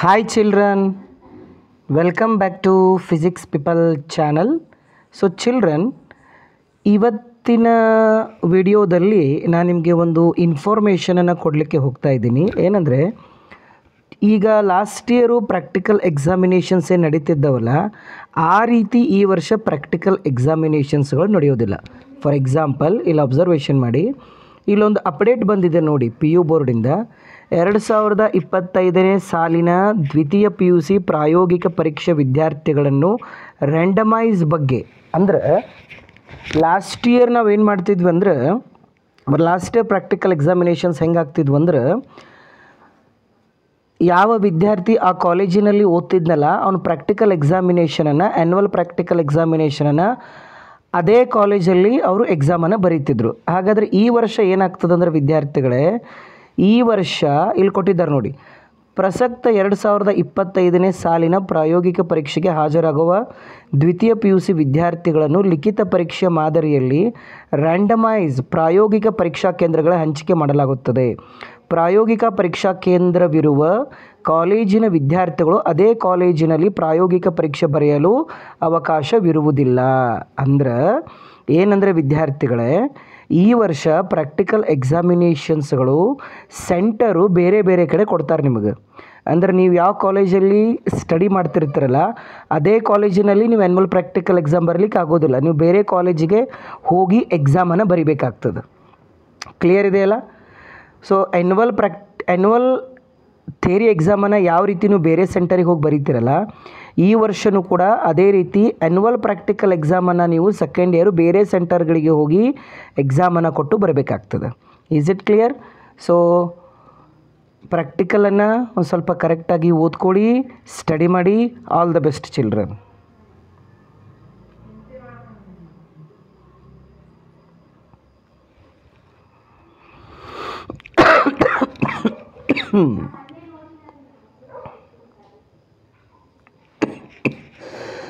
hi children welcome back to physics people channel so children ಇವತ್ತಿನ ವಿಡಿಯೋದಲ್ಲಿ ನಾನು ನಿಮಗೆ ಒಂದು ಇನ್ಫಾರ್ಮೇಷನನ್ನು ಕೊಡಲಿಕ್ಕೆ ಹೋಗ್ತಾ ಇದ್ದೀನಿ ಏನಂದರೆ ಈಗ ಲಾಸ್ಟ್ ಇಯರು ಪ್ರಾಕ್ಟಿಕಲ್ ಎಕ್ಸಾಮಿನೇಷನ್ಸೇ ನಡೀತಿದ್ದವಲ್ಲ ಆ ರೀತಿ ಈ ವರ್ಷ ಪ್ರಾಕ್ಟಿಕಲ್ ಎಕ್ಸಾಮಿನೇಷನ್ಸ್ಗಳು ನಡೆಯೋದಿಲ್ಲ ಫಾರ್ ಎಕ್ಸಾಂಪಲ್ ಇಲ್ಲಿ ಅಬ್ಸರ್ವೇಷನ್ ಮಾಡಿ ಇಲ್ಲೊಂದು ಅಪ್ಡೇಟ್ ಬಂದಿದೆ ನೋಡಿ ಪಿ ಯು ಬೋರ್ಡಿಂದ ಎರಡು ಸಾವಿರದ ಇಪ್ಪತ್ತೈದನೇ ಸಾಲಿನ ದ್ವಿತೀಯ ಪಿ ಯು ಸಿ ಪ್ರಾಯೋಗಿಕ ಪರೀಕ್ಷೆ ವಿದ್ಯಾರ್ಥಿಗಳನ್ನು ರ್ಯಾಂಡಮೈಸ್ ಬಗ್ಗೆ ಅಂದ್ರೆ ಲಾಸ್ಟ್ ಇಯರ್ ನಾವು ಏನು ಮಾಡ್ತಿದ್ವಿ ಅಂದ್ರೆ ಲಾಸ್ಟ್ ಇಯರ್ ಪ್ರಾಕ್ಟಿಕಲ್ ಎಕ್ಸಾಮಿನೇಷನ್ಸ್ ಹೆಂಗಾಗ್ತಿದ್ವು ಅಂದ್ರೆ ಯಾವ ವಿದ್ಯಾರ್ಥಿ ಆ ಕಾಲೇಜಿನಲ್ಲಿ ಓದ್ತಿದ್ನಲ್ಲ ಅವನು ಪ್ರಾಕ್ಟಿಕಲ್ ಎಕ್ಸಾಮಿನೇಷನನ್ನು ಆ್ಯನ್ಯುವಲ್ ಪ್ರಾಕ್ಟಿಕಲ್ ಎಕ್ಸಾಮಿನೇಷನನ್ನು ಅದೇ ಕಾಲೇಜಲ್ಲಿ ಅವರು ಎಕ್ಸಾಮನ್ನು ಬರೀತಿದ್ರು ಹಾಗಾದರೆ ಈ ವರ್ಷ ಏನಾಗ್ತದಂದ್ರೆ ವಿದ್ಯಾರ್ಥಿಗಳೇ ಈ ವರ್ಷ ಇಲ್ಲಿ ಕೊಟ್ಟಿದ್ದಾರೆ ನೋಡಿ ಪ್ರಸಕ್ತ ಎರಡು ಸಾವಿರದ ಇಪ್ಪತ್ತೈದನೇ ಸಾಲಿನ ಪ್ರಾಯೋಗಿಕ ಪರೀಕ್ಷೆಗೆ ಹಾಜರಾಗುವ ದ್ವಿತೀಯ ಪಿ ಯು ಸಿ ವಿದ್ಯಾರ್ಥಿಗಳನ್ನು ಲಿಖಿತ ಪರೀಕ್ಷೆ ಮಾದರಿಯಲ್ಲಿ ರ್ಯಾಂಡಮೈಸ್ ಪ್ರಾಯೋಗಿಕ ಪರೀಕ್ಷಾ ಕೇಂದ್ರಗಳ ಹಂಚಿಕೆ ಮಾಡಲಾಗುತ್ತದೆ ಪ್ರಾಯೋಗಿಕ ಪರೀಕ್ಷಾ ಕೇಂದ್ರವಿರುವ ಕಾಲೇಜಿನ ವಿದ್ಯಾರ್ಥಿಗಳು ಅದೇ ಕಾಲೇಜಿನಲ್ಲಿ ಪ್ರಾಯೋಗಿಕ ಪರೀಕ್ಷೆ ಬರೆಯಲು ಅವಕಾಶವಿರುವುದಿಲ್ಲ ಅಂದ್ರೆ ಏನಂದರೆ ವಿದ್ಯಾರ್ಥಿಗಳೇ ಈ ವರ್ಷ ಪ್ರಾಕ್ಟಿಕಲ್ ಎಕ್ಸಾಮಿನೇಷನ್ಸ್ಗಳು ಸೆಂಟರು ಬೇರೆ ಬೇರೆ ಕಡೆ ಕೊಡ್ತಾರೆ ನಿಮಗೆ ಅಂದರೆ ನೀವು ಯಾವ ಕಾಲೇಜಲ್ಲಿ ಸ್ಟಡಿ ಮಾಡ್ತಿರ್ತೀರಲ್ಲ ಅದೇ ಕಾಲೇಜಿನಲ್ಲಿ ನೀವು ಆ್ಯನ್ವಲ್ ಪ್ರಾಕ್ಟಿಕಲ್ ಎಕ್ಸಾಮ್ ಬರಲಿಕ್ಕೆ ಆಗೋದಿಲ್ಲ ನೀವು ಬೇರೆ ಕಾಲೇಜಿಗೆ ಹೋಗಿ ಎಕ್ಸಾಮನ್ನು ಬರಿಬೇಕಾಗ್ತದೆ ಕ್ಲಿಯರ್ ಇದೆಯಲ್ಲ ಸೊ ಆ್ಯನ್ವಲ್ ಪ್ರಾಕ್ ಆ್ಯನ್ಯುವಲ್ ಥೇರಿ ಎಕ್ಸಾಮನ್ನು ಯಾವ ರೀತಿಯೂ ಬೇರೆ ಸೆಂಟರಿಗೆ ಹೋಗಿ ಬರೀತಿರಲ್ಲ ಈ ವರ್ಷವೂ ಕೂಡ ಅದೇ ರೀತಿ ಆ್ಯನ್ಯುವಲ್ ಪ್ರಾಕ್ಟಿಕಲ್ ಎಕ್ಸಾಮನ್ನು ನೀವು ಸೆಕೆಂಡ್ ಇಯರು ಬೇರೆ ಸೆಂಟರ್ಗಳಿಗೆ ಹೋಗಿ ಎಕ್ಸಾಮನ್ನು ಕೊಟ್ಟು ಬರಬೇಕಾಗ್ತದೆ ಈಸ್ ಇಟ್ ಕ್ಲಿಯರ್ ಸೊ ಪ್ರಾಕ್ಟಿಕಲನ್ನು ಒಂದು ಸ್ವಲ್ಪ ಕರೆಕ್ಟಾಗಿ ಓದ್ಕೊಳ್ಳಿ ಸ್ಟಡಿ ಮಾಡಿ ಆಲ್ ದ ಬೆಸ್ಟ್ ಚಿಲ್ಡ್ರನ್ 哼。